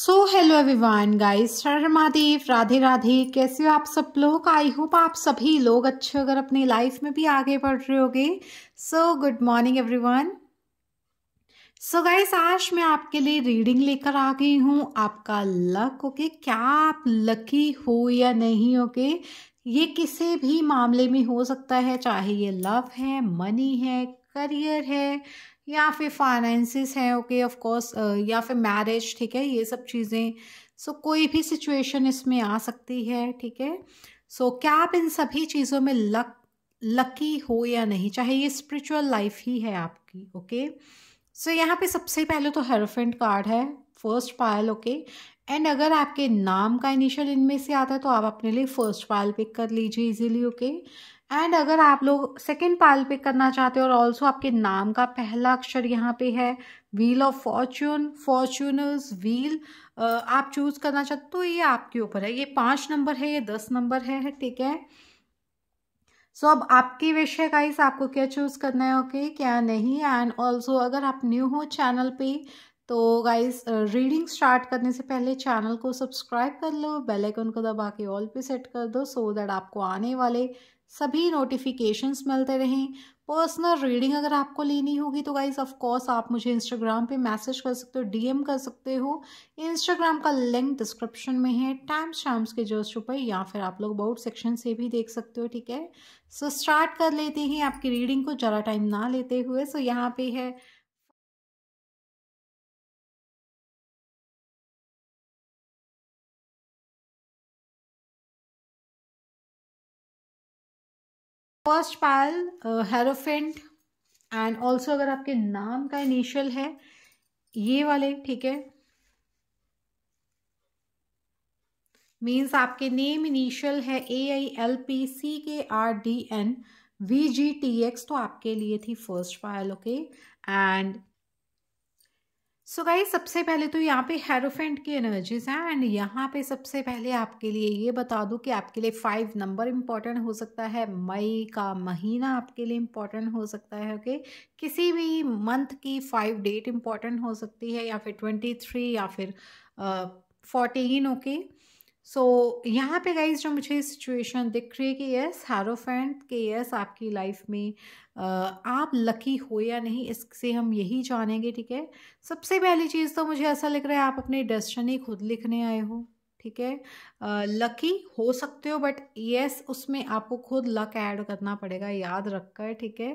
सो hello everyone guys हर महादेव राधे राधे कैसे हो आप सब लोग आई होप आप सभी लोग अच्छे अगर अपनी लाइफ में भी आगे बढ़ रहे होगे so good morning everyone so guys आज मैं आपके लिए रीडिंग लेकर आ गई हूँ आपका लक ओके क्या आप लकी हो या नहीं ओके okay? ये किसी भी मामले में हो सकता है चाहे ये लव है मनी है करियर है या फिर फाइनेंसिस हैं ओके ऑफ या फिर मैरिज ठीक है ये सब चीज़ें सो so, कोई भी सिचुएशन इसमें आ सकती है ठीक है सो क्या आप इन सभी चीज़ों में लक लकी हो या नहीं चाहे ये स्पिरिचुअल लाइफ ही है आपकी ओके सो so, यहाँ पे सबसे पहले तो हेरफेंट कार्ड है फर्स्ट पायल ओके एंड अगर आपके नाम का इनिशियल इनमें से आता है तो आप अपने लिए फर्स्ट पायल पिक कर लीजिए इजीली ओके okay? एंड अगर आप लोग सेकेंड पाल पे करना चाहते हो और ऑल्सो आपके नाम का पहला अक्षर यहाँ पे है wheel of fortune fortune's wheel आप चूज़ करना चाहते हो तो ये आपके ऊपर है ये पांच नंबर है ये दस नंबर है ठीक है सो so, अब आपकी विषय का गाइस आपको क्या चूज़ करना है ओके okay? क्या नहीं एंड ऑल्सो अगर आप न्यू हो चैनल पे तो गाइस रीडिंग स्टार्ट करने से पहले चैनल को सब्सक्राइब कर लो बेल आइकन को दबा के ऑल पे सेट कर दो सो so दैट आपको आने वाले सभी नोटिफिकेशंस मिलते रहें पर्सनल रीडिंग अगर आपको लेनी होगी तो गाइज ऑफ कोर्स आप मुझे इंस्टाग्राम पे मैसेज कर सकते हो डीएम कर सकते हो इंस्टाग्राम का लिंक डिस्क्रिप्शन में है टाइम्स शाम्स के जस्ट पर या फिर आप लोग अबाउट सेक्शन से भी देख सकते हो ठीक है सो so, स्टार्ट कर लेते हैं आपकी रीडिंग को ज़रा टाइम ना लेते हुए सो so, यहाँ पे है first pile hierophant and also अगर आपके नाम का इनिशियल है ये वाले ठीक है मीन्स आपके नेम इनिशियल है ए I L P C K R D N V G T X तो आपके लिए थी first pile okay and so guy सबसे पहले तो यहाँ पे हेरोफेंट की एनर्जीज हैं एंड यहाँ पे सबसे पहले आपके लिए ये बता दूँ कि आपके लिए फाइव नंबर इम्पॉर्टेंट हो सकता है मई का महीना आपके लिए इम्पॉर्टेंट हो सकता है ओके okay? किसी भी मंथ की फाइव डेट इम्पॉर्टेंट हो सकती है या फिर ट्वेंटी थ्री या फिर fourteen uh, okay okay? So so, यहाँ पे गाइज जो मुझे सिचुएशन दिख रही है कि यस हैरोफेंट के यस आपकी लाइफ में आप लकी हो या नहीं इससे हम यही जानेंगे ठीक है सबसे पहली चीज़ तो मुझे ऐसा लिख रहा है आप अपनी डेस्टनी खुद लिखने आए हो ठीक है लकी हो सकते हो बट यस उसमें आपको खुद लक ऐड करना पड़ेगा याद रखकर ठीक है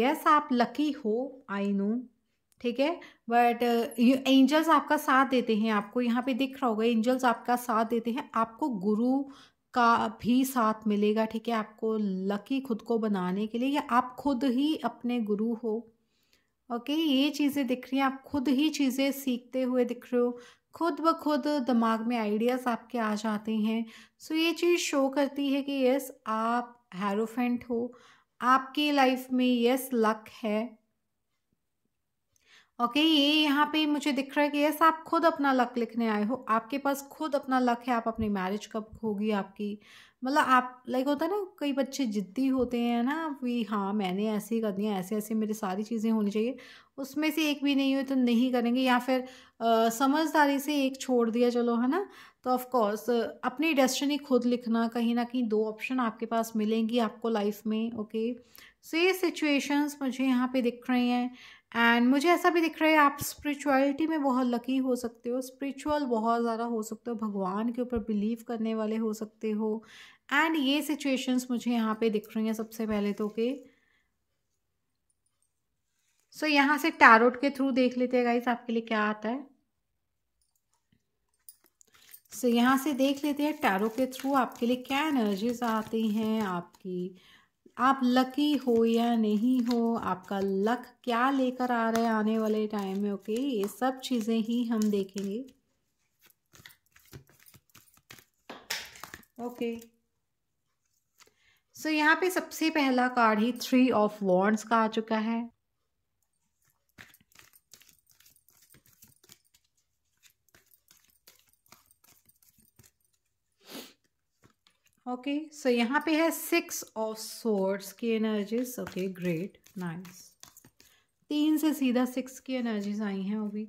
यस आप लकी हो आई नो ठीक है बट एंजल्स uh, आपका साथ देते हैं आपको यहाँ पे दिख रहा होगा एंजल्स आपका साथ देते हैं आपको गुरु का भी साथ मिलेगा ठीक है आपको लकी खुद को बनाने के लिए या आप खुद ही अपने गुरु हो ओके ये चीज़ें दिख रही हैं आप खुद ही चीज़ें सीखते हुए दिख रहे हो खुद ब खुद दिमाग में आइडियाज़ आपके आ जाते हैं सो ये चीज़ शो करती है कि यस आप हेरोफेंट हो आपकी लाइफ में यस लक है ओके okay, ये यहाँ पे मुझे दिख रहा है कि यस आप खुद अपना लक लिखने आए हो आपके पास खुद अपना लक है आप अपनी मैरिज कब होगी आपकी मतलब आप लाइक होता है ना कई बच्चे जिद्दी होते हैं ना भी हाँ मैंने ऐसे ही करनी है ऐसे ऐसे मेरी सारी चीज़ें होनी चाहिए उसमें से एक भी नहीं हुई तो नहीं करेंगे या फिर आ, समझदारी से एक छोड़ दिया चलो है ना तो ऑफ कोर्स अपनी डेस्टिनी खुद लिखना कहीं ना कहीं दो ऑप्शन आपके पास मिलेंगी आपको लाइफ में ओके सो ये सिचुएशंस मुझे यहाँ पे दिख रही हैं एंड मुझे ऐसा भी दिख रहा है आप स्पिरिचुअलिटी में बहुत लकी हो सकते हो स्पिरिचुअल बहुत ज़्यादा हो सकते हो भगवान के ऊपर बिलीव करने वाले हो सकते हो एंड ये सिचुएशंस मुझे यहाँ पे दिख रही हैं सबसे पहले तो के सो so, यहाँ से टैरोट के थ्रू देख लेते हैं गाइस आपके लिए क्या आता है सो so, यहाँ से देख लेते हैं टैरो के थ्रू आपके लिए क्या एनर्जीज आती हैं आपकी आप लकी हो या नहीं हो आपका लक क्या लेकर आ रहा है आने वाले टाइम में ओके okay? ये सब चीज़ें ही हम देखेंगे ओके सो so, यहाँ पे सबसे पहला कार्ड ही थ्री ऑफ वॉन्ड्स का आ चुका है ओके सो यहाँ पे है सिक्स ऑफ सोर्स की एनर्जीज ओके ग्रेट नाइस तीन से सीधा सिक्स की एनर्जीज आई हैं वो भी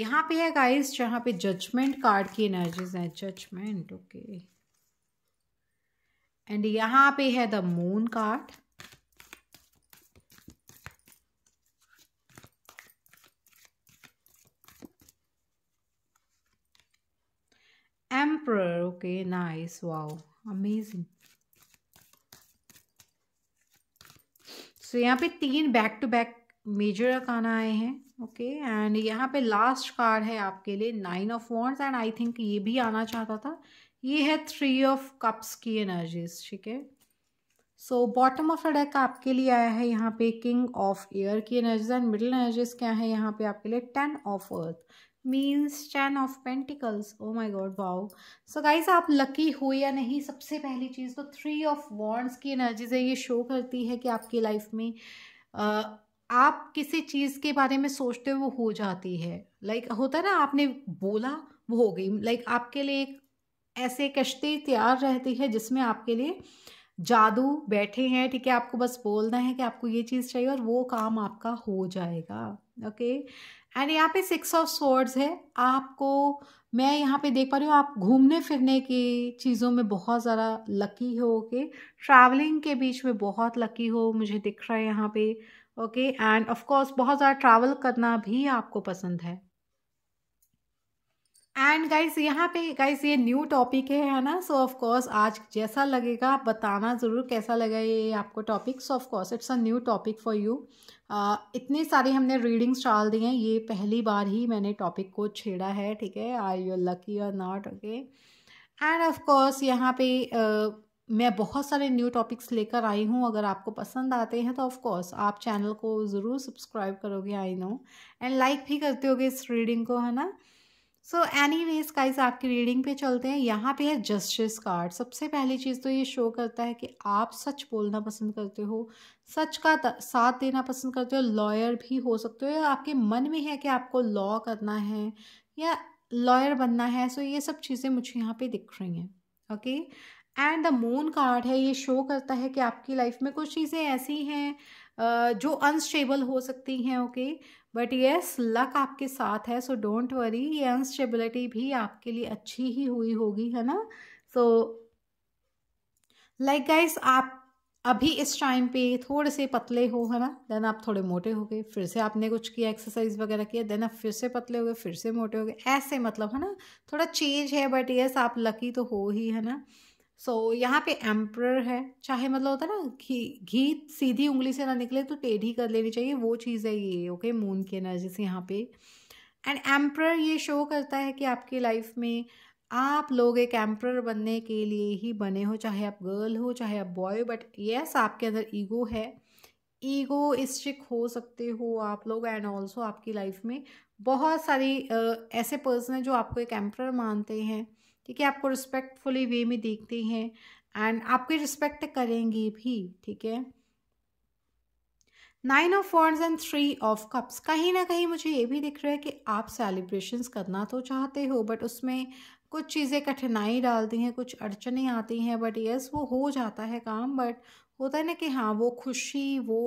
यहाँ पे है गाइस जहाँ पे जजमेंट कार्ड की एनर्जीज हैं जजमेंट ओके एंड यहाँ पे है the moon card emperor okay nice wow amazing so यहाँ पे तीन back to back major arcana आए हैं ओके एंड यहाँ पे लास्ट कार्ड है आपके लिए nine of wands and I think ये भी आना चाहता था ये है थ्री ऑफ कप्स की एनर्जीज ठीक है सो बॉटम ऑफ डेक आपके लिए आया है यहाँ पे किंग ऑफ एयर की एनर्जीज एंड मिडिल एनर्जीज क्या है यहाँ पे आपके लिए ten of earth means ten of pentacles oh my god wow so guys आप लकी हो या नहीं सबसे पहली चीज़ तो थ्री ऑफ वॉन्ड्स की एनर्जीज है ये शो करती है कि आपकी लाइफ में आ, आप किसी चीज़ के बारे में सोचते हो वो हो जाती है लाइक like, होता ना आपने बोला वो हो गई लाइक like, आपके लिए एक ऐसे कश्ती तैयार रहती है जिसमें आपके लिए जादू बैठे हैं ठीक है आपको बस बोलना है कि आपको ये चीज़ चाहिए और वो काम आपका हो जाएगा ओके okay? एंड यहाँ पे सिक्स ऑफ स्वर्ड्स है आपको मैं यहाँ पे देख पा रही हूँ आप घूमने फिरने की चीज़ों में बहुत ज़्यादा लकी हो ओके ट्रैवलिंग के बीच में बहुत लकी हो मुझे दिख रहा है यहाँ पे ओके एंड ऑफ कोर्स बहुत ज़्यादा ट्रैवल करना भी आपको पसंद है एंड गाइस यहाँ पे गाइस ये न्यू टॉपिक है है ना सो ऑफ कोर्स आज जैसा लगेगा आप बताना ज़रूर कैसा लगा ये आपको topic so of course it's a new topic for you इतने सारे हमने रीडिंग्स डाल दी हैं ये पहली बार ही मैंने टॉपिक को छेड़ा है ठीक है आई यू लकी और not okay and of course यहाँ पे uh, मैं बहुत सारे न्यू टॉपिक्स लेकर आई हूँ अगर आपको पसंद आते हैं तो ऑफ़ कोर्स आप चैनल को ज़रूर सब्सक्राइब करोगे आई नो एंड लाइक भी करते होगे इस रीडिंग को है ना सो एनी वेज काइज आपकी रीडिंग पे चलते हैं यहाँ पे है जस्टिस कार्ड सबसे पहली चीज़ तो ये शो करता है कि आप सच बोलना पसंद करते हो सच का साथ देना पसंद करते हो लॉयर भी हो सकते हो या आपके मन में है कि आपको लॉ करना है या लॉयर बनना है सो so ये सब चीज़ें मुझे यहाँ पे दिख रही हैं okay and the moon card है ये शो करता है कि आपकी लाइफ में कुछ चीज़ें ऐसी हैं जो अनस्टेबल हो सकती हैं okay okay? But yes luck आपके साथ है सो डोंट वरी ये अनस्टेबिलिटी भी आपके लिए अच्छी ही हुई होगी है ना सो लाइक गाइस आप अभी इस टाइम पे थोड़े से पतले हो है ना देन आप थोड़े मोटे हो गए फिर से आपने कुछ किया एक्सरसाइज वगैरह किया देन आप फिर से पतले हो गए फिर से मोटे हो गए ऐसे मतलब है ना थोड़ा चेंज है बट येस आप लकी तो हो ही है ना सो so, यहाँ पे एम्प्रर है चाहे मतलब होता है ना घी घी सीधी उंगली से ना निकले तो टेढ़ी कर लेनी चाहिए वो चीज़ है ये ओके मून की एनर्जी से यहाँ पे एंड एम्प्रर ये शो करता है कि आपकी लाइफ में आप लोग एक एम्प्रर बनने के लिए ही बने हो चाहे आप गर्ल हो चाहे आप बॉय बट येस आपके अंदर ईगो है ईगो इस्टिक हो सकते हो आप लोग एंड ऑल्सो आपकी लाइफ में बहुत सारी ऐसे पर्सन हैं जो आपको एक एम्प्रर मानते हैं ठीक है आपको रिस्पेक्टफुली वे में देखते हैं एंड आपकी रिस्पेक्ट करेंगे भी ठीक है nine of wands and three of cups कहीं ना कहीं मुझे ये भी दिख रहा है कि आप सेलिब्रेशंस करना तो चाहते हो बट उसमें कुछ चीज़ें कठिनाई डालती हैं कुछ अड़चने आती हैं बट यस वो हो जाता है काम बट होता है ना कि हाँ वो खुशी वो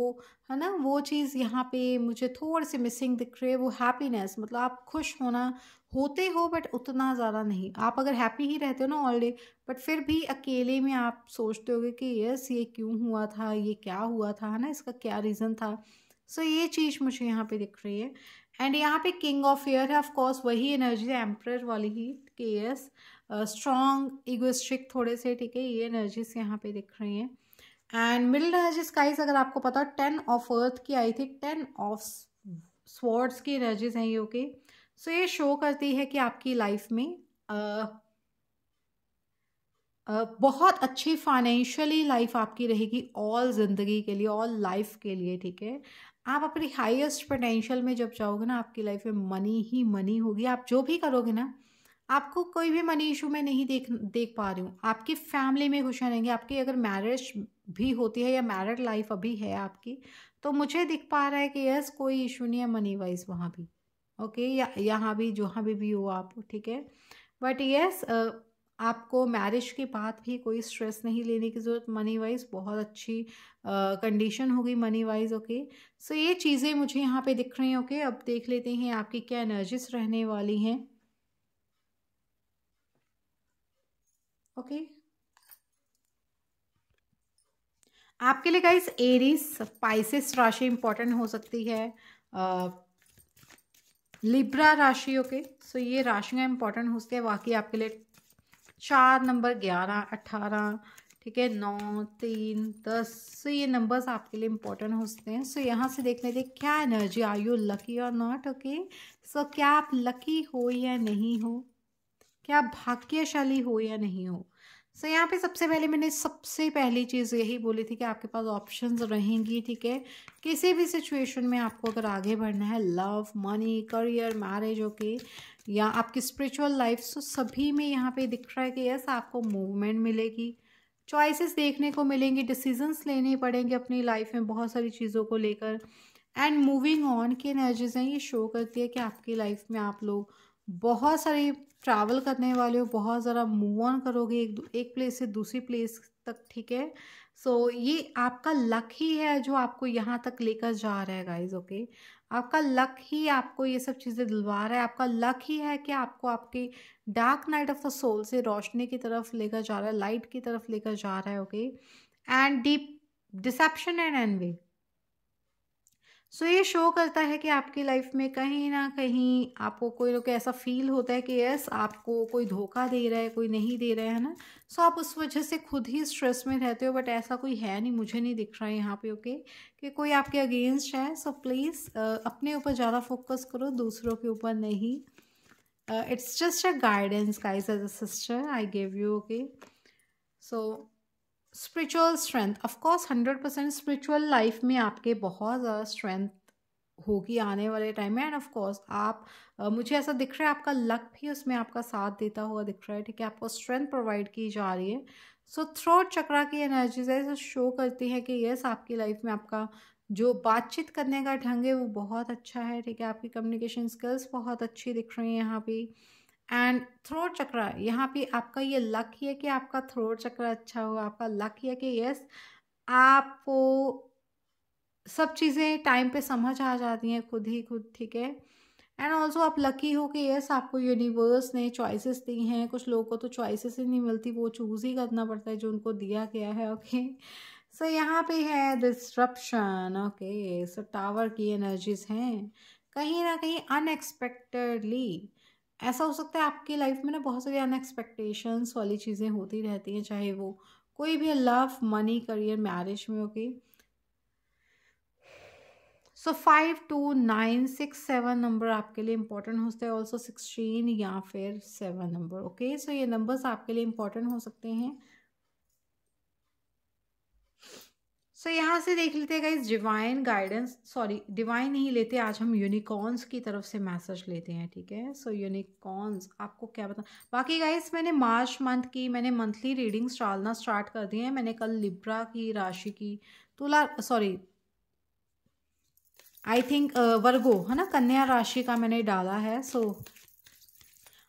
है ना वो चीज़ यहाँ पे मुझे थोड़ी सी मिसिंग दिख रही है वो हैप्पीनेस मतलब आप खुश होना होते हो बट उतना ज़्यादा नहीं आप अगर हैप्पी ही रहते हो ना ऑल डे बट फिर भी अकेले में आप सोचते होगे कि यस ये क्यों हुआ था ये क्या हुआ था है ना इसका क्या रीज़न था सो so, ये चीज़ मुझे यहाँ पे दिख रही है एंड यहाँ पे किंग ऑफ एयर है ऑफकोर्स वही एनर्जी है एम्प्रर वाली ही के यस स्ट्रॉन्ग इगोस्ट्रिक थोड़े से ठीक है ये एनर्जीज यहाँ पे दिख रही हैं एंड मिडिल एनर्जी स्काइज अगर आपको पता हो टेन ऑफ अर्थ की आई थी टेन ऑफ स्वॉर्ड्स की एनर्जीज हैं ये ओके okay? सो so, ये शो करती है कि आपकी लाइफ में आ, आ, बहुत अच्छी फाइनेंशियली लाइफ आपकी रहेगी ऑल ज़िंदगी के लिए ऑल लाइफ के लिए ठीक है आप अपनी हाईएस्ट पोटेंशियल में जब जाओगे ना आपकी लाइफ में मनी ही मनी होगी आप जो भी करोगे ना आपको कोई भी मनी इशू में नहीं देख देख पा रही हूँ आपकी फैमिली में खुशियाँ रहेंगी आपकी अगर मैरिज भी होती है या मैरिड लाइफ अभी है आपकी तो मुझे दिख पा रहा है कि यस कोई इशू नहीं है मनी वाइज वहाँ भी ओके या यहाँ भी जहाँ भी भी हो आप ठीक है बट येस आपको मैरिज के बाद भी कोई स्ट्रेस नहीं लेने की ज़रूरत मनी वाइज बहुत अच्छी कंडीशन होगी मनी वाइज ओके सो ये चीज़ें मुझे यहाँ पे दिख रही हैं ओके okay? अब देख लेते हैं आपकी क्या एनर्जीज रहने वाली हैं ओके okay? आपके लिए गाइस एरीज पाइसिस राशि इंपॉर्टेंट हो सकती है uh, लिब्रा राशि ओके सो ये राशियाँ इंपॉर्टेंट हो सकती है बाकी आपके लिए चार नंबर ग्यारह अट्ठारह ठीक है नौ तीन दस सो ये नंबर्स आपके लिए इंपॉर्टेंट हो सकते हैं सो यहाँ से देख लेते क्या एनर्जी आर यू लकी और नॉट ओके सो क्या आप लकी हो या नहीं हो क्या भाग्यशाली हो या नहीं हो सो so, यहाँ पे सबसे पहले मैंने सबसे पहली चीज़ यही बोली थी कि आपके पास ऑप्शंस रहेंगी ठीक है किसी भी सिचुएशन में आपको अगर आगे बढ़ना है love money career marriage okay या आपकी स्पिरिचुअल लाइफ सो सभी में यहाँ पे दिख रहा है कि यस आपको मूवमेंट मिलेगी चॉइसेस देखने को मिलेंगी डिसीजंस लेने पड़ेंगे अपनी लाइफ में बहुत सारी चीज़ों को लेकर एंड मूविंग ऑन की एनर्जीज हैं ये शो करती है कि आपकी लाइफ में आप लोग बहुत सारे ट्रैवल करने वाले हो बहुत ज़रा मूव ऑन करोगे एक एक प्लेस से दूसरी प्लेस तक ठीक है सो so, ये आपका लक ही है जो आपको यहाँ तक लेकर जा रहा है गाइज ओके okay? आपका लक ही आपको ये सब चीज़ें दिलवा रहा है आपका लक ही है कि आपको आपके dark night of the soul से रोशनी की तरफ लेकर जा रहा है लाइट की तरफ लेकर जा रहा है okay and deep deception and anyway so so, ये शो करता है कि आपकी लाइफ में कहीं ना कहीं आपको कोई लोग ऐसा फील होता है कि यस आपको कोई धोखा दे रहा है कोई नहीं दे रहा है ना सो so, आप उस वजह से खुद ही स्ट्रेस में रहते हो बट ऐसा कोई है नहीं मुझे नहीं दिख रहा है यहाँ पे ओके okay? कि कोई आपके अगेंस्ट है सो so, प्लीज़ अपने ऊपर ज़्यादा फोकस करो दूसरों के ऊपर नहीं it's just a guidance guys as a sister I gave you okay so spiritual strength of course hundred percent spiritual life में आपके बहुत ज़्यादा स्ट्रेंथ होगी आने वाले टाइम में एंड ऑफ कोर्स आप मुझे ऐसा दिख रहा है आपका लक भी उसमें आपका साथ देता हुआ दिख रहा है ठीक है आपको स्ट्रेंथ प्रोवाइड की जा रही है सो थ्रोट चक्रा की एनर्जीज है शो करती है कि यस आपकी लाइफ में आपका जो बातचीत करने का ढंग है वो बहुत अच्छा है ठीक है आपकी कम्युनिकेशन स्किल्स बहुत अच्छी दिख रही हैं यहाँ पर एंड थ्रोट चक्र यहाँ पे आपका ये लक है कि आपका थ्रोट चक्र अच्छा हो आपका लक है कि यस आपको सब चीज़ें टाइम पे समझ आ जाती हैं खुद ही खुद ठीक है एंड ऑल्सो आप लकी हो कि यस आपको यूनिवर्स ने चॉइसेस दी हैं कुछ लोगों को तो चॉइसेस ही नहीं मिलती वो चूज़ ही करना पड़ता है जो उनको दिया गया है ओके सो यहाँ पे है डिस्ट्रप्शन ओके सो टावर की एनर्जीज हैं कहीं ना कहीं अनएक्सपेक्टेडली ऐसा हो सकता है आपकी लाइफ में ना बहुत सारी अनएक्सपेक्टेशंस वाली चीज़ें होती रहती हैं चाहे वो कोई भी लव मनी करियर मैरिज में okay so five two nine six seven number आपके लिए इंपॉर्टेंट सकते हैं ऑल्सो सिक्सटीन या फिर सेवन नंबर ओके सो ये नंबर्स आपके लिए इंपॉर्टेंट हो सकते हैं सो so, यहाँ से देख लेते हैं guys divine guidance sorry divine नहीं लेते आज हम यूनिकॉर्न्स की तरफ से मैसेज लेते हैं ठीक है सो यूनिकॉर्न्स आपको क्या बता बाकी गाइज मैंने मार्च मंथ की मैंने मंथली रीडिंग्स डालना स्टार्ट कर दी है मैंने कल लिब्रा की राशि की तुला सॉरी आई थिंक वर्गो है ना कन्या राशि का मैंने डाला है सो so,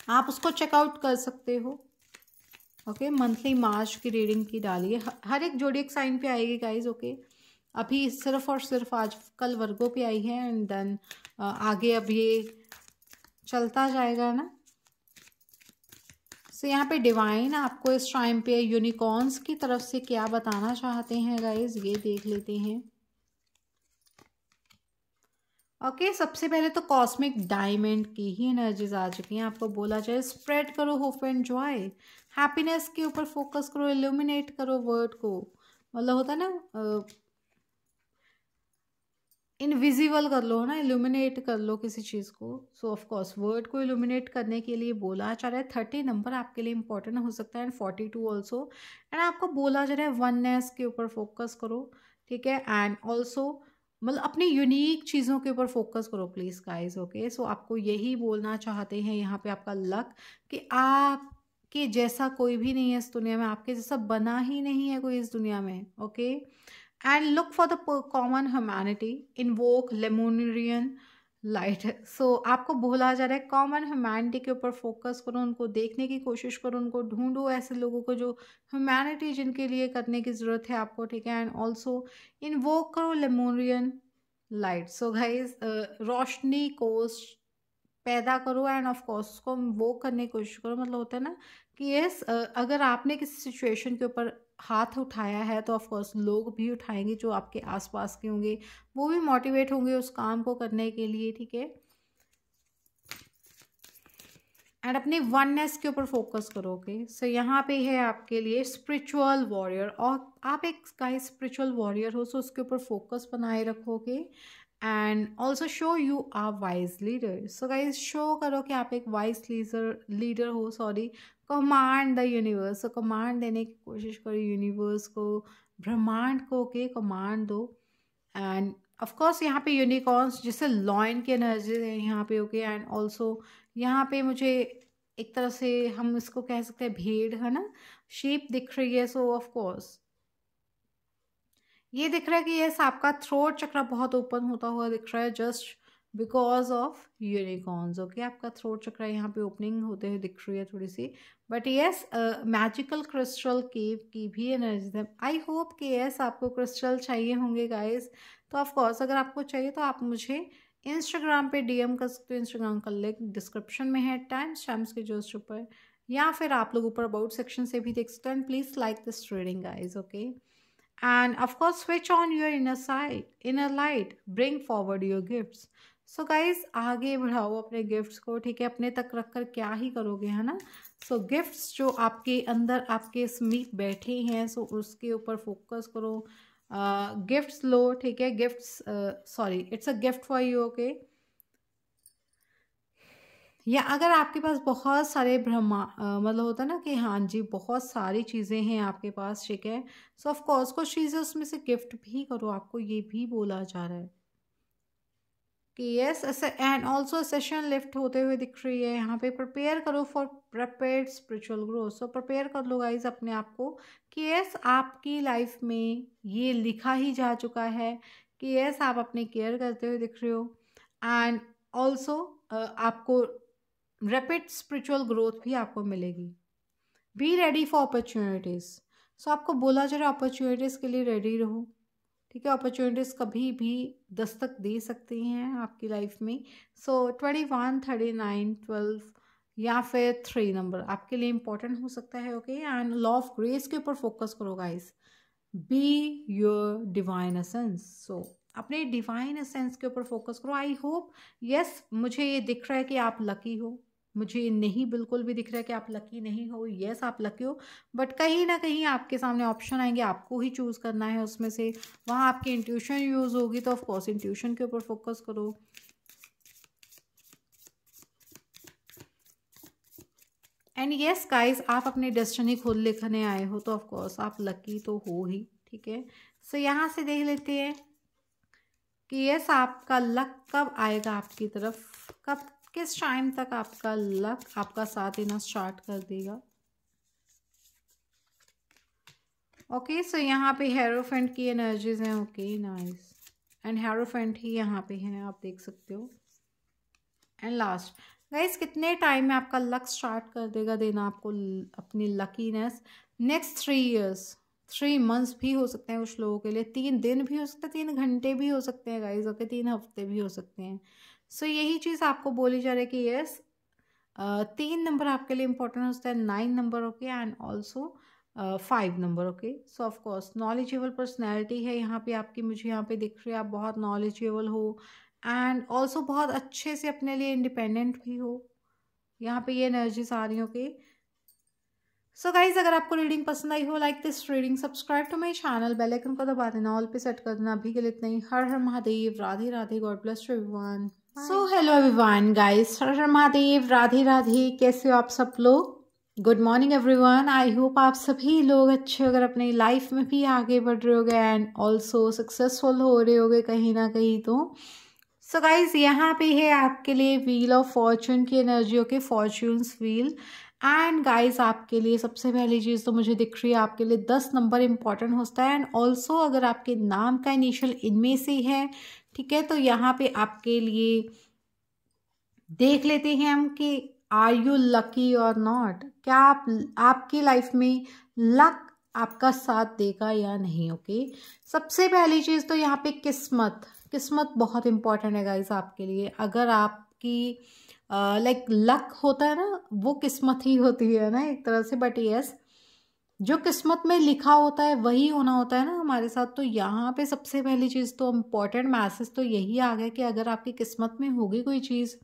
आप उसको चेकआउट कर सकते हो ओके मंथली मार्च की रीडिंग की डालिए हर एक जोड़ी एक साइन पे आएगी गाइज ओके अभी सिर्फ और सिर्फ आज कल वर्गो पे आई है एंड देन आगे अब ये चलता जाएगा ना सो so, यहाँ पे डिवाइन आपको इस टाइम पे यूनिकॉर्न्स की तरफ से क्या बताना चाहते हैं गाइज ये देख लेते हैं ओके okay, सबसे पहले तो कॉस्मिक डायमंड की ही एनर्जीज आ चुकी हैं आपको बोला जाए स्प्रेड करो होप एंड जॉय हैप्पीनेस के ऊपर फोकस करो एल्यूमिनेट करो वर्ड को मतलब होता है ना इनविजिबल कर लो है ना इल्यूमिनेट कर लो किसी चीज़ को सो ऑफ कोर्स वर्ड को इल्यूमिनेट करने के लिए बोला जा रहा है थर्टी नंबर आपके लिए इंपॉर्टेंट हो सकता है and forty two also and आपको बोला जा रहा है वननेस के ऊपर फोकस करो ठीक है एंड ऑल्सो मतलब अपनी यूनिक चीज़ों के ऊपर फोकस करो प्लीज़ गाइज ओके सो आपको यही बोलना चाहते हैं यहाँ पे आपका लक कि आप कि जैसा कोई भी नहीं है इस दुनिया में आपके जैसा बना ही नहीं है कोई इस दुनिया में okay and look for the common humanity invoke Lemurian light so आपको बोला जा रहा है कॉमन ह्यूमैनिटी के ऊपर फोकस करो उनको देखने की कोशिश करो उनको ढूंढो ऐसे लोगों को जो ह्यूमैनिटी जिनके लिए करने की ज़रूरत है आपको ठीक है एंड ऑल्सो इन वोक करो लेमोनरियन लाइट सो गाइज रोशनी कोस्ट पैदा करो एंड ऑफ कोर्स उसको वो करने की कोशिश करो मतलब होता है ना कि यस अगर आपने किसी सिचुएशन के ऊपर हाथ उठाया है तो ऑफकोर्स लोग भी उठाएंगे जो आपके आसपास के होंगे वो भी मोटिवेट होंगे उस काम को करने के लिए ठीक है एंड अपने वननेस के ऊपर फोकस करोगे सो so, यहाँ पे है आपके लिए स्पिरिचुअल वॉरियर और आप एक का स्पिरिचुअल वॉरियर हो सो so उसके ऊपर फोकस बनाए रखोगे and also show you are wise leader so guys show करो कि आप एक वाइज लीजर लीडर हो sorry command the universe so command देने की कोशिश करो यूनिवर्स को ब्रह्मांड को के कमांड दो एंड ऑफकोर्स यहाँ पे यूनिकॉर्न्स जैसे लॉइन की एनर्जी है यहाँ पे ओके एंड ऑल्सो यहाँ पे मुझे एक तरह से हम इसको कह सकते हैं भीड़ है ना शेप दिख रही है सो ऑफकोर्स ये दिख रहा है कि यस आपका थ्रोट चक्र बहुत ओपन होता हुआ दिख रहा है just because of unicorns okay आपका थ्रोट चक्र यहाँ पे ओपनिंग होते हुए दिख रही है थोड़ी सी but yes magical crystal cave की भी एनर्जी आई होप कि येस आपको क्रिस्टल चाहिए होंगे गाइस तो ऑफकोर्स अगर आपको चाहिए तो आप मुझे इंस्टाग्राम पे डीएम कर सकते हो इंस्टाग्राम का लिंक डिस्क्रिप्शन में है टाइम्स टाइम्स के जोश ऊपर या फिर आप लोग ऊपर अबाउट सेक्शन से भी देख सकते हैं please like this reading guys okay and of course switch on your inner side inner light bring forward your gifts so so guys आगे बढ़ाओ अपने गिफ्ट्स को ठीक है अपने तक रख कर क्या ही करोगे है ना सो so, गिफ्ट्स जो आपके अंदर आपके समीप बैठे हैं सो so उसके ऊपर फोकस करो गिफ्ट्स uh, लो ठीक है gifts sorry it's a gift for you okay या अगर आपके पास बहुत सारे ब्रह्मा मतलब होता है ना कि हाँ जी बहुत सारी चीज़ें हैं आपके पास ठीक है सो ऑफ कोर्स कुछ चीज़ें उसमें से गिफ्ट भी करो आपको ये भी बोला जा रहा है कि yes and also session lift होते हुए दिख रही है यहाँ पे प्रिपेयर करो for prepare spiritual growth so prepare कर लो गाइज अपने आप को कि यस आपकी लाइफ में ये लिखा ही जा चुका है कि यस आप अपने केयर करते हुए दिख रहे हो एंड ऑल्सो आपको रैपिड स्पिरिचुअल ग्रोथ भी आपको मिलेगी be ready for opportunities so आपको बोला जा रहा अपॉर्चुनिटीज़ के लिए रेडी रहो ठीक है अपॉर्चुनिटीज़ कभी भी दस्तक दे सकती हैं आपकी लाइफ में so twenty one thirty nine twelve या फिर थ्री नंबर आपके लिए इम्पोर्टेंट हो सकता है okay and law of grace के ऊपर फोकस करो guys be your divine essence so अपने डिवाइन असेंस के ऊपर फोकस करो आई होप यस मुझे ये दिख रहा है कि आप लकी हो मुझे नहीं बिल्कुल भी दिख रहा है कि आप लकी नहीं हो यस आप लकी हो बट कहीं ना कहीं आपके सामने ऑप्शन आएंगे आपको ही चूज़ करना है उसमें से वहाँ आपकी इंट्यूशन यूज़ होगी तो ऑफकोर्स इंट्यूशन के ऊपर फोकस करो एंड येस गाइस आप अपने डेस्टिनी खोल लेखने आए हो तो ऑफकोर्स आप लकी तो हो ही ठीक है सो so, यहाँ से देख लेते हैं कि यस आपका लक कब आएगा आपकी तरफ कब किस टाइम तक आपका लक आपका साथ देना स्टार्ट कर देगा ओके सो यहाँ पे हेरोफेंट की एनर्जीज हैं ओके नाइस एंड हेरोफेंट ही यहाँ पे हैं आप देख सकते हो एंड लास्ट गाइस कितने टाइम में आपका लक स्टार्ट कर देगा देना आपको अपनी luckiness next three years three months भी हो सकते हैं कुछ लोगों के लिए तीन दिन भी हो सकते हैं तीन घंटे भी हो सकते हैं गाइस ओके तीन हफ्ते भी हो सकते हैं सो so, यही चीज़ आपको बोली जा रही है कि यस तीन नंबर आपके लिए इंपॉर्टेंट होता है nine number okay and also five number okay so of course knowledgeable personality है यहाँ पे आपकी मुझे यहाँ पे दिख रही है आप बहुत नॉलेजेबल हो एंड ऑल्सो बहुत अच्छे से अपने लिए इंडिपेंडेंट भी हो यहाँ पे ये एनर्जीज आ रही हो के सो गाइज अगर आपको रीडिंग पसंद आई हो like this reading subscribe to my channel bell icon को दबा देना ऑल पे सेट कर देना अभी के लिए इतना ही हर हर Mahadev Radhe Radhe god bless one so hello everyone guys हर महादेव राधे राधे कैसे हो आप सब लोग good morning everyone I hope आप सभी लोग अच्छे अगर अपने लाइफ में भी आगे बढ़ रहे होगे एंड ऑल्सो सक्सेसफुल हो रहे होगे कहीं ना कहीं तो सो so गाइज यहाँ पे है आपके लिए व्हील ऑफ फॉर्चून की एनर्जियों के फॉर्चून्स व्हील एंड गाइज आपके लिए सबसे पहली चीज़ तो मुझे दिख रही है आपके लिए दस नंबर इंपॉर्टेंट होता है एंड ऑल्सो अगर आपके नाम का इनिशियल इनमें से है ठीक है तो यहाँ पे आपके लिए देख लेते हैं हम कि आर यू लकी और नॉट क्या आप आपकी लाइफ में लक आपका साथ देगा या नहीं ओके सबसे पहली चीज़ तो यहाँ पे किस्मत किस्मत बहुत इंपॉर्टेंट है गाइज आपके लिए अगर आपकी लाइक लक होता है ना वो किस्मत ही होती है ना एक तरह से बट यस जो किस्मत में लिखा होता है वही होना होता है ना हमारे साथ तो यहाँ पे सबसे पहली चीज़ तो इम्पॉर्टेंट मैसेज तो यही आ गया कि अगर आपकी किस्मत में होगी कोई चीज़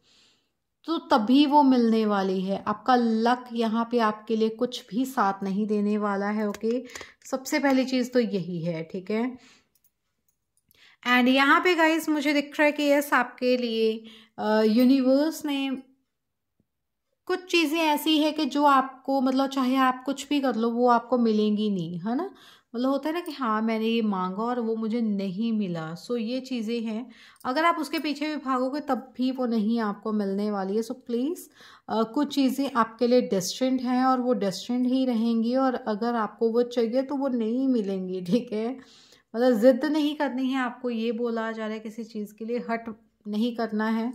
तो तभी वो मिलने वाली है आपका लक यहाँ पे आपके लिए कुछ भी साथ नहीं देने वाला है ओके सबसे पहली चीज़ तो यही है ठीक है एंड यहाँ पे गाइज मुझे दिख रहा है कि यस आपके लिए यूनिवर्स ने कुछ चीज़ें ऐसी है कि जो आपको मतलब चाहे आप कुछ भी कर लो वो आपको मिलेंगी नहीं है ना मतलब होता है ना कि हाँ मैंने ये मांगा और वो मुझे नहीं मिला सो ये चीज़ें हैं अगर आप उसके पीछे भी भागोगे तब भी वो नहीं आपको मिलने वाली है सो प्लीज़ कुछ चीज़ें आपके लिए डेस्टिनेड हैं और वो डेस्टिनेड ही रहेंगी और अगर आपको वो चाहिए तो वो नहीं मिलेंगी ठीक है मतलब ज़िद नहीं करनी है आपको ये बोला जा रहा है किसी चीज़ के लिए हट नहीं करना है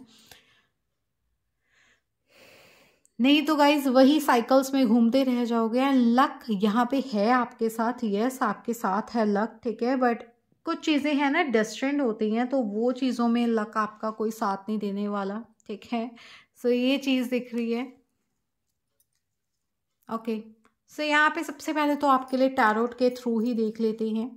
नहीं तो गाइज वही साइकिल्स में घूमते रह जाओगे एंड लक यहाँ पे है आपके साथ यस आपके साथ है लक ठीक है बट कुछ चीज़ें हैं ना डिस्टेंट होती हैं तो वो चीज़ों में लक आपका कोई साथ नहीं देने वाला ठीक है सो so, ये चीज़ दिख रही है ओके सो यहाँ पे सबसे पहले तो आपके लिए टैरोट के थ्रू ही देख लेते हैं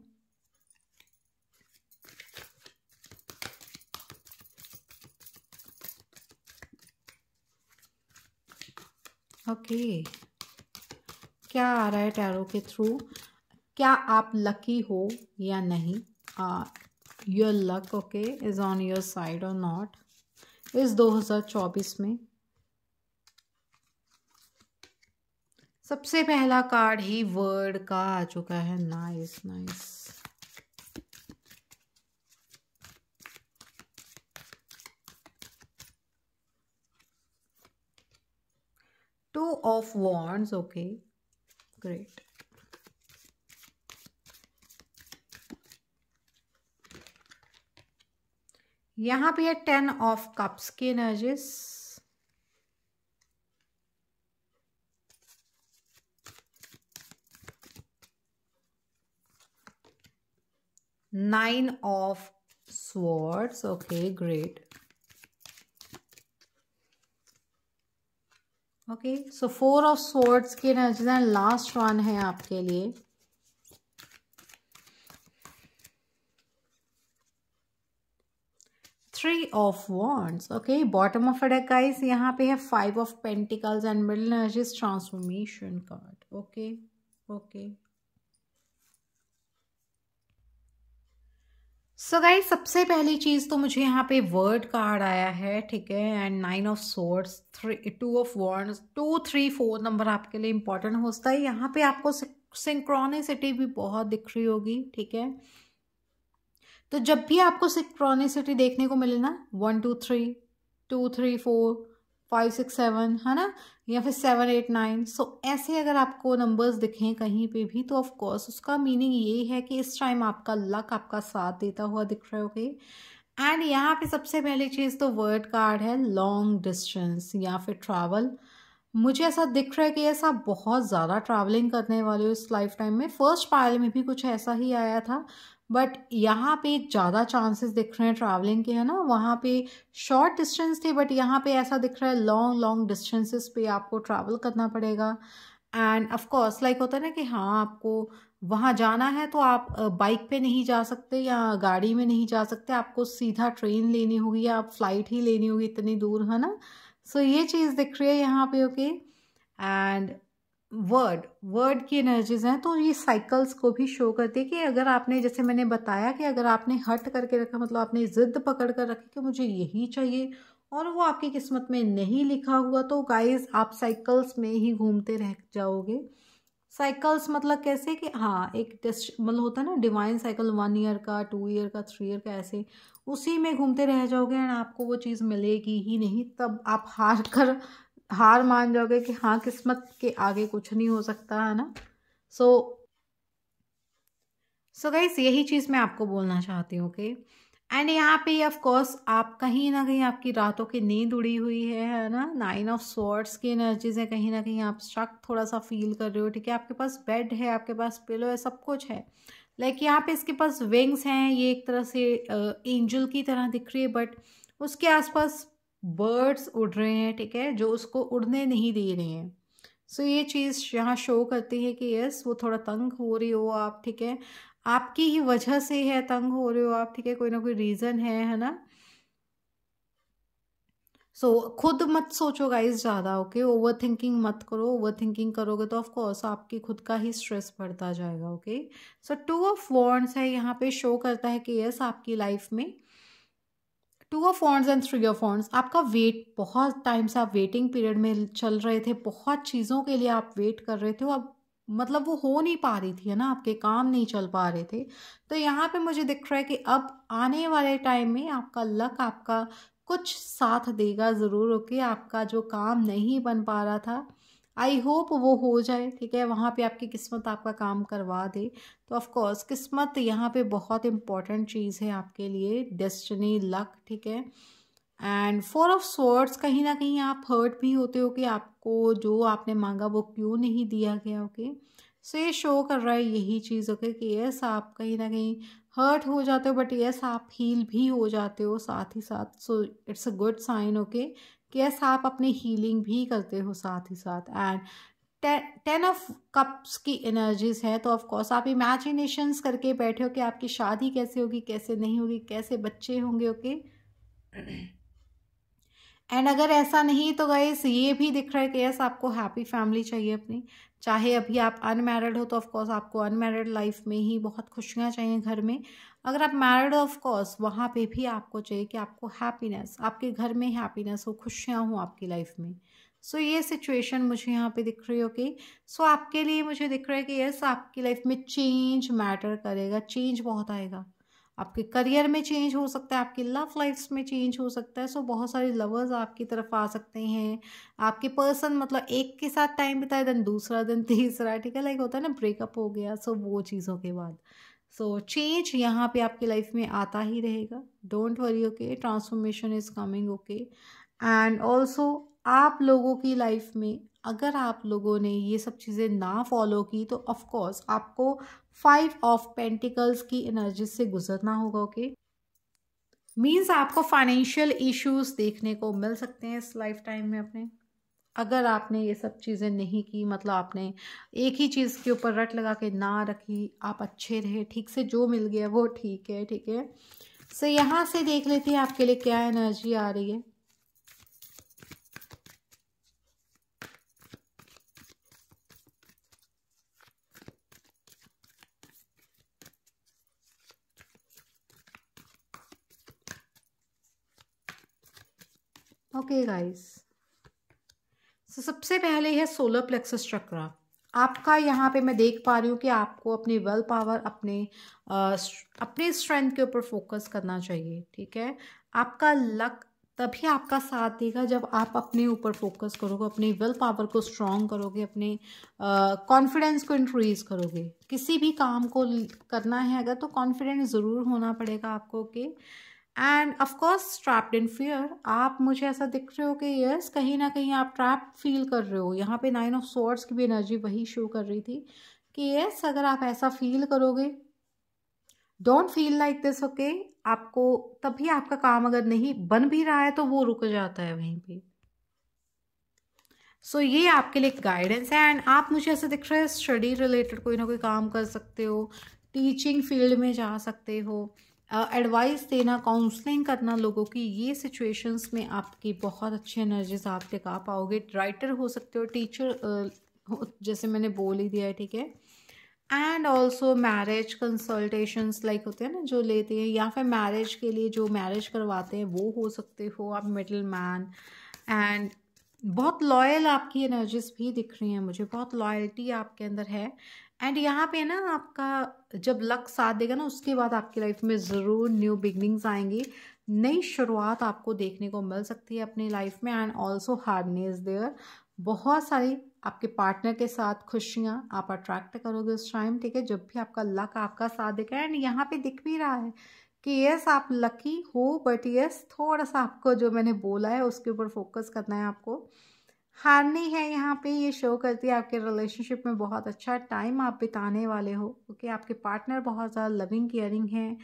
ओके क्या आ रहा है टैरो के थ्रू क्या आप लकी हो या नहीं your luck okay is on your side और नॉट इस 2024 में सबसे पहला कार्ड ही वर्ड का आ चुका है nice nice Two of Wands. Okay. Great. यहाँ पे ten of कप्स की nine of swords okay great okay so four of swords के ना लास्ट वन है आपके लिए three of wands okay bottom of deck guys यहाँ पे है five of pentacles and middle energies transformation card okay okay so guys सबसे पहली चीज़ तो मुझे यहाँ पे वर्ड कार्ड आया है ठीक है and nine of swords three two of word two three four number आपके लिए इंपॉर्टेंट होता है यहाँ पे आपको सिंक्रोनिसिटी भी बहुत दिख रही होगी ठीक है तो जब भी आपको सिंक्रोनिसिटी देखने को मिले ना one two three two three four five six seven है ना या फिर सेवन एट नाइन सो ऐसे अगर आपको नंबर्स दिखें कहीं पे भी तो ऑफकोर्स उसका मीनिंग ये है कि इस टाइम आपका लक आपका साथ देता हुआ दिख रहा होगे एंड यहाँ पे सबसे पहली चीज़ तो वर्ड कार्ड है लॉन्ग डिस्टेंस या फिर ट्रैवल मुझे ऐसा दिख रहा है कि ऐसा बहुत ज़्यादा ट्रैवलिंग करने वाले हो इस लाइफ टाइम में फर्स्ट पायल में भी कुछ ऐसा ही आया था बट यहाँ पे ज़्यादा चांसेस दिख रहे हैं ट्रैवलिंग के है ना वहाँ पे शॉर्ट डिस्टेंस थे बट यहाँ पे ऐसा दिख रहा है लॉन्ग लॉन्ग डिस्टेंसेस पे आपको ट्रैवल करना पड़ेगा एंड ऑफ कोर्स लाइक होता है ना कि हाँ आपको वहाँ जाना है तो आप बाइक पे नहीं जा सकते या गाड़ी में नहीं जा सकते आपको सीधा ट्रेन लेनी होगी या आप फ्लाइट ही लेनी होगी इतनी दूर है ना सो so, ये चीज़ दिख रही है यहाँ पे ओके एंड वर्ड वर्ड की एनर्जीज हैं तो ये साइकिल्स को भी शो करती है कि अगर आपने जैसे मैंने बताया कि अगर आपने हट करके रखा मतलब आपने ज़िद पकड़ कर रखी कि मुझे यही चाहिए और वो आपकी किस्मत में नहीं लिखा हुआ तो गाइस आप साइकिल्स में ही घूमते रह जाओगे साइकिल्स मतलब कैसे कि हाँ एक टेस्ट मतलब होता है ना डिवाइन साइकिल वन ईयर का टू ईयर का थ्री ईयर का ऐसे उसी में घूमते रह जाओगे एंड आपको वो चीज़ मिलेगी ही नहीं तब आप हार कर हार मान जाओगे कि हाँ किस्मत के आगे कुछ नहीं हो सकता है ना सो सो गाइस यही चीज़ मैं आपको बोलना चाहती हूँ कि एंड यहाँ पे ऑफ कोर्स आप कहीं ना कहीं आपकी रातों की नींद उड़ी हुई है है ना नाइन ऑफ स्वर्ड्स की एनर्जीज है कहीं ना कहीं आप शक थोड़ा सा फील कर रहे हो ठीक है आपके पास बेड है आपके पास पिलो है सब कुछ है लाइक यहाँ पे इसके पास विंग्स हैं ये एक तरह से एंजल की तरह दिख रही है बट उसके आसपास बर्ड्स उड़ रहे हैं ठीक है जो उसको उड़ने नहीं दे रहे हैं सो so, ये चीज़ यहाँ शो करती है कि यस वो थोड़ा तंग हो रही हो आप ठीक है आपकी ही वजह से है तंग हो रहे हो आप ठीक है कोई ना कोई रीज़न है है ना सो so, खुद मत सोचो गाइज ज़्यादा ओके ओवर थिंकिंग मत करो ओवर थिंकिंग करोगे तो ऑफकोर्स आपकी खुद का ही स्ट्रेस बढ़ता जाएगा okay so two of wands है यहाँ पे शो करता है कि यस आपकी लाइफ में two of wands and three of wands आपका वेट बहुत टाइम से आप वेटिंग पीरियड में चल रहे थे बहुत चीज़ों के लिए आप वेट कर रहे थे अब मतलब वो हो नहीं पा रही थी है ना आपके काम नहीं चल पा रहे थे तो यहाँ पे मुझे दिख रहा है कि अब आने वाले टाइम में आपका लक आपका कुछ साथ देगा ज़रूर ओके आपका जो काम नहीं बन पा रहा था आई होप वो हो जाए ठीक है वहाँ पे आपकी किस्मत आपका काम करवा दे तो ऑफ़ कोर्स किस्मत यहाँ पे बहुत इंपॉर्टेंट चीज़ है आपके लिए डेस्टिनी लक ठीक है एंड फोर ऑफ सोर्ट्स कहीं ना कहीं आप हर्ट भी होते हो कि आपको जो आपने मांगा वो क्यों नहीं दिया गया ओके सो ये शो कर रहा है यही चीज़ ओके कि यस आप कहीं ना कहीं हर्ट हो जाते हो बट यस आप हील भी हो जाते हो साथ ही साथ so it's a good sign okay कि यस आप अपनी हीलिंग भी करते हो साथ ही साथ एंड टेन ऑफ कप्स की एनर्जीज है तो ऑफकोर्स आप इमेजिनेशंस करके बैठे हो कि आपकी शादी कैसे होगी कैसे नहीं होगी कैसे बच्चे होंगे ओके okay? एंड अगर ऐसा नहीं तो गैस ये भी दिख रहा है कि यस आपको हैप्पी फैमिली चाहिए अपनी चाहे अभी आप अनमेरिड हो तो ऑफकोर्स आपको अनमेरिड लाइफ में ही बहुत खुशियाँ चाहिए घर में अगर आप मैरिड ऑफ कोर्स वहाँ पे भी आपको चाहिए कि आपको हैप्पीनेस आपके घर में हैप्पीनेस हो खुशियाँ हों आपकी लाइफ में सो so, ये सिचुएशन मुझे यहाँ पे दिख रही हो कि सो आपके लिए मुझे दिख रहा है कि यस आपकी लाइफ में चेंज मैटर करेगा चेंज बहुत आएगा आपके करियर में चेंज हो सकता है आपकी लव लाइफ में चेंज हो सकता है सो so, बहुत सारे लवर्स आपकी तरफ आ सकते हैं आपके पर्सन मतलब एक के साथ टाइम बिताए देन दूसरा दिन तीसरा ठीक है लाइक होता है ना ब्रेकअप हो गया सो so, वो चीज़ों के बाद सो चेंज यहाँ पे आपकी लाइफ में आता ही रहेगा don't worry okay transformation is coming okay and also आप लोगों की लाइफ में अगर आप लोगों ने ये सब चीज़ें ना फॉलो की तो ऑफ कोर्स आपको फाइव ऑफ पेंटिकल्स की एनर्जी से गुजरना होगा ओके okay? मीन्स आपको फाइनेंशियल इश्यूज देखने को मिल सकते हैं इस लाइफ टाइम में अपने अगर आपने ये सब चीज़ें नहीं की मतलब आपने एक ही चीज़ के ऊपर रट लगा के ना रखी आप अच्छे रहे ठीक से जो मिल गया वो ठीक है ठीक है सो यहाँ से देख लेते हैं आपके लिए क्या एनर्जी आ रही है okay गाइस तो सबसे पहले है सोलर प्लेक्सस चक्र आपका यहाँ पे मैं देख पा रही हूँ कि आपको अपनी वेल पावर अपने आ, अपने स्ट्रेंथ के ऊपर फोकस करना चाहिए ठीक है आपका लक तभी आपका साथ देगा जब आप अपने ऊपर फोकस करोगे अपनी विल पावर को स्ट्रॉन्ग करोगे अपने कॉन्फिडेंस को इंक्रीज करोगे किसी भी काम को करना है अगर तो कॉन्फिडेंस ज़रूर होना पड़ेगा आपको कि and of course trapped in fear आप मुझे ऐसा दिख रहे हो कि यस कहीं ना कहीं आप ट्रैप फील कर रहे हो यहाँ पे नाइन ऑफ सॉर्ड्स की भी एनर्जी वही शो कर रही थी कि यस अगर आप ऐसा फील करोगे don't feel like this okay आपको तभी आपका काम अगर नहीं बन भी रहा है तो वो रुक जाता है वहीं पे सो so, ये आपके लिए गाइडेंस है एंड आप मुझे ऐसा दिख रहे हो स्टडी रिलेटेड कोई ना कोई काम कर सकते हो टीचिंग फील्ड में जा सकते हो एडवाइस uh, देना काउंसलिंग करना लोगों की ये सिचुएशंस में आपकी बहुत अच्छी एनर्जीज आप दिखा पाओगे राइटर हो सकते हो टीचर uh, जैसे मैंने बोल ही दिया है ठीक है and also marriage consultations like होते हैं ना जो लेते हैं या फिर मैरिज के लिए जो मैरिज करवाते हैं वो हो सकते हो आप मिडल मैन एंड बहुत लॉयल आपकी एनर्जीज भी दिख रही हैं मुझे बहुत लॉयल्टी आपके अंदर है एंड यहाँ पे ना आपका जब लक साथ देगा ना उसके बाद आपकी लाइफ में ज़रूर न्यू बिगनिंग्स आएंगी नई शुरुआत आपको देखने को मिल सकती है अपनी लाइफ में एंड ऑल्सो हार्डनेस देयर बहुत सारी आपके पार्टनर के साथ खुशियाँ आप अट्रैक्ट करोगे उस टाइम ठीक है जब भी आपका लक आपका साथ देगा एंड यहाँ पे दिख भी रहा है कि यस आप लकी हो बट यस थोड़ा सा आपको जो मैंने बोला है उसके ऊपर फोकस करना है आपको हारनी है यहाँ पे ये शो करती है आपके रिलेशनशिप में बहुत अच्छा टाइम आप बिताने वाले हो ओके आपके पार्टनर बहुत ज़्यादा लविंग केयरिंग है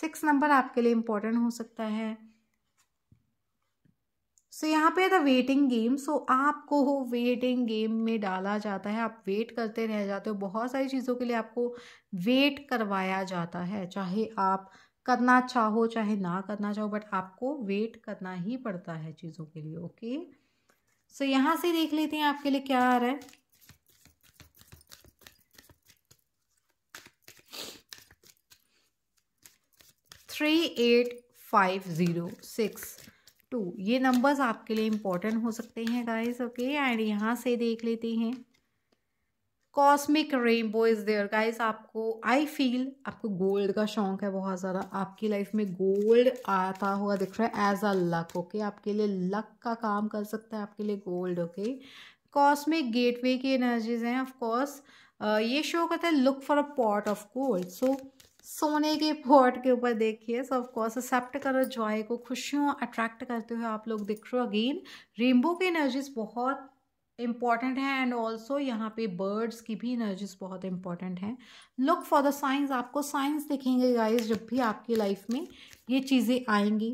सिक्स नंबर आपके लिए इम्पोर्टेंट हो सकता है सो so, यहाँ पे द वेटिंग गेम सो आपको हो वेटिंग गेम में डाला जाता है आप वेट करते रह जाते हो बहुत सारी चीज़ों के लिए आपको वेट करवाया जाता है चाहे आप करना चाहो चाहे ना करना चाहो बट आपको वेट करना ही पड़ता है चीज़ों के लिए ओके okay? सो so, यहां से देख लेते हैं आपके लिए क्या आ रहा है three eight five zero six two ये नंबर्स आपके लिए इंपॉर्टेंट हो सकते हैं गाइस ओके एंड यहां से देख लेते हैं cosmic rainbow is there guys आपको आई फील आपको गोल्ड का शौक है बहुत ज़्यादा आपकी लाइफ में गोल्ड आता हुआ दिख रहा है एज अ लक ओके आपके लिए लक का काम कर सकता है आपके लिए गोल्ड ओके कॉस्मिक गेटवे की एनर्जीज हैं ऑफकोर्स ये शो करता है look for a pot of gold so सोने के पॉट के ऊपर देखिए सो ऑफकोर्स एक्सेप्ट करो जॉय को खुशियों अट्रैक्ट करते हुए आप लोग दिख रहे हो अगेन रेनबो की एनर्जीज बहुत इम्पॉर्टेंट है एंड ऑल्सो यहाँ पे बर्ड्स की भी एनर्जीज बहुत इंपॉर्टेंट हैं लुक फॉर द साइंस आपको साइंस दिखेंगे गाइज जब भी आपकी लाइफ में ये चीज़ें आएंगी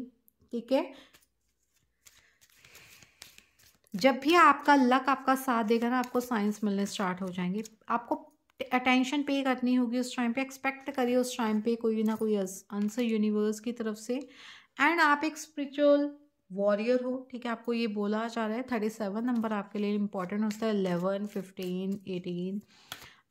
ठीक है जब भी आपका लक आपका साथ देगा ना आपको साइंस मिलने स्टार्ट हो जाएंगे आपको अटेंशन पे करनी होगी उस टाइम पे एक्सपेक्ट करिए उस टाइम पे कोई ना कोई आंसर यूनिवर्स की तरफ से एंड आप एक स्पिरिचुअल वॉरियर हो ठीक है आपको ये बोला जा रहा है थर्टी सेवन नंबर आपके लिए इंपॉर्टेंट होता है एलेवन फिफ्टीन एटीन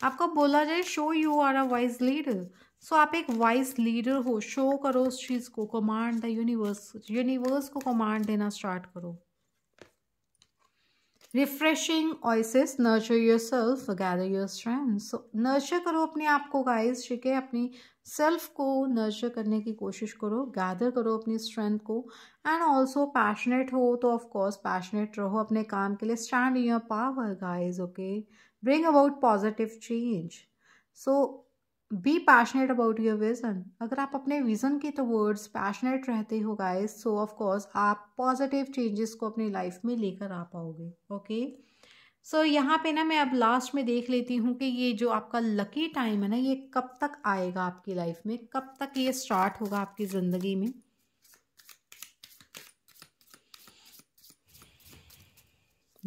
आपको बोला जाए show you are a wise leader so आप एक वाइज लीडर हो शो करो उस चीज़ को कमांड द यूनिवर्स यूनिवर्स को कमांड देना स्टार्ट करो refreshing oasis nurture your self gather your strength so nurture करो अपने आप को गाइस ठीक है अपनी सेल्फ को नर्चर करने की कोशिश करो गैदर करो अपनी स्ट्रेंथ को एंड ऑल्सो पैशनेट हो तो ऑफकोर्स पैशनेट रहो अपने काम के लिए stand in your power guys okay bring about positive change so be passionate about your vision अगर आप अपने विजन के तो वर्ड्स पैशनेट रहते हो गाइज सो ऑफकोर्स आप पॉजिटिव चेंजेस को अपनी लाइफ में लेकर आ पाओगे ओके okay? सो so, यहाँ पे ना मैं अब लास्ट में देख लेती हूँ कि ये जो आपका लकी टाइम है ना ये कब तक आएगा आपकी लाइफ में कब तक ये स्टार्ट होगा आपकी ज़िंदगी में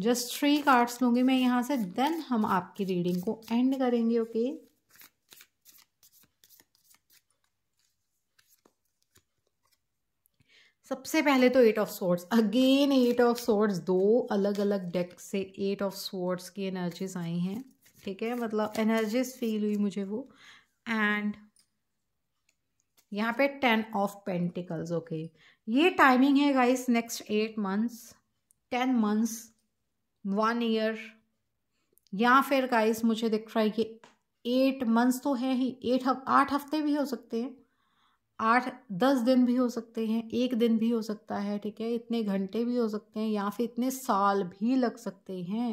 जस्ट थ्री कार्ड्स लूँगी मैं यहाँ से देन हम आपकी रीडिंग को एंड करेंगे ओके okay? सबसे पहले तो eight of swords again eight of swords दो अलग अलग डेक से एट ऑफ सोर्ड्स की एनर्जीज आई हैं ठीक है मतलब एनर्जीज फील हुई मुझे वो एंड यहाँ पे टेन ऑफ पेंटिकल्स ओके ये टाइमिंग है guys next eight months ten months one year या फिर गाइस मुझे दिख रहा है कि एट मंथ्स तो है ही एट आठ हफ्ते भी हो सकते हैं आठ दस दिन भी हो सकते हैं एक दिन भी हो सकता है ठीक है इतने घंटे भी हो सकते हैं या फिर इतने साल भी लग सकते हैं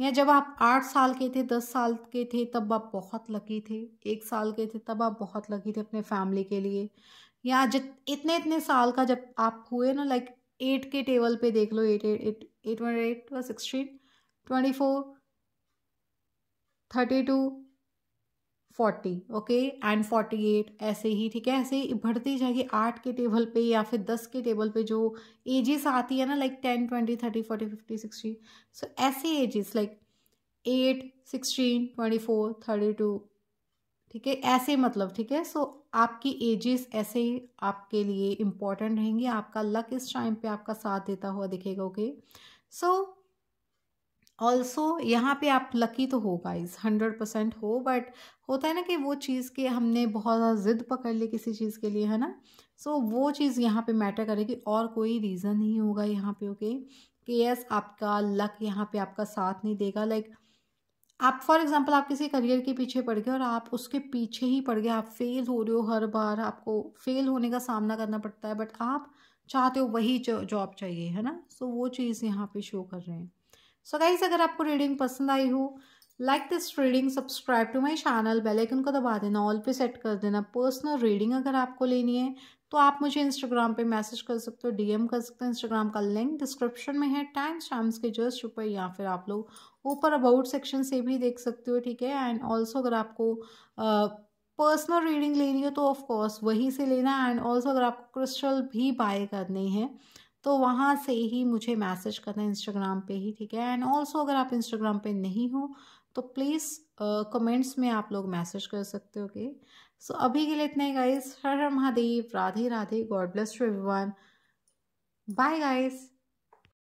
या जब आप आठ साल के थे दस साल के थे तब आप बहुत लकी थे एक साल के थे तब आप बहुत लकी थे अपने फैमिली के लिए या जित इतने इतने साल का जब आप हुए ना लाइक एट के टेबल पे देख लो eight eight eight eight one eight sixteen twenty four thirty two forty okay and forty eight ऐसे ही ठीक है ऐसे ही बढ़ती जाएगी आठ के टेबल पे या फिर दस के टेबल पे जो एजेस आती है ना like ten twenty thirty forty fifty sixty so ऐसे ages like eight sixteen twenty four thirty two ठीक है ऐसे मतलब ठीक है सो आपकी एजेस ऐसे ही आपके लिए इम्पॉर्टेंट रहेंगी आपका लक इस टाइम पे आपका साथ देता हुआ दिखेगा ओके सो ऑल्सो यहाँ पे आप लकी तो हो गाइज हंड्रेड परसेंट हो बट होता है ना कि वो चीज़ के हमने बहुत ज़्यादा ज़िद पकड़ ली किसी चीज़ के लिए है ना सो so, वो चीज़ यहाँ पे मैटर करेगी और कोई रीज़न नहीं होगा यहाँ पे ओके कि यस आपका लक यहाँ पे आपका साथ नहीं देगा लाइक like, आप फॉर एग्जांपल आप किसी करियर के पीछे पड़ गए और आप उसके पीछे ही पड़ गए आप फेल हो रहे हो हर बार आपको फेल होने का सामना करना पड़ता है बट आप चाहते हो वही जॉब चाहिए है ना सो so, वो चीज़ यहाँ पे शो कर रहे हैं सो गाइज अगर आपको रीडिंग पसंद आई हो like this reading subscribe to my channel bell icon को दबा देना ऑल पे सेट कर देना पर्सनल रीडिंग अगर आपको लेनी है तो आप मुझे इंस्टाग्राम पे मैसेज कर सकते हो डीएम कर सकते हो इंस्टाग्राम का लिंक डिस्क्रिप्शन में है टाइम टाइम्स के जस्ट ऊपर या फिर आप लोग ऊपर अबाउट सेक्शन से भी देख सकते हो ठीक है एंड ऑल्सो अगर आपको पर्सनल रीडिंग लेनी हो तो ऑफ कोर्स वहीं से लेना एंड ऑल्सो अगर आपको क्रिस्टल भी बाय करनी है तो वहाँ से ही मुझे मैसेज करना इंस्टाग्राम पे ही ठीक है एंड ऑल्सो अगर आप इंस्टाग्राम पे नहीं हो तो प्लीज़ कमेंट्स uh, में आप लोग मैसेज कर सकते हो ओके सो अभी के लिए इतना ही गाइस हर हर Mahadev Radhe Radhe god bless to everyone bye guys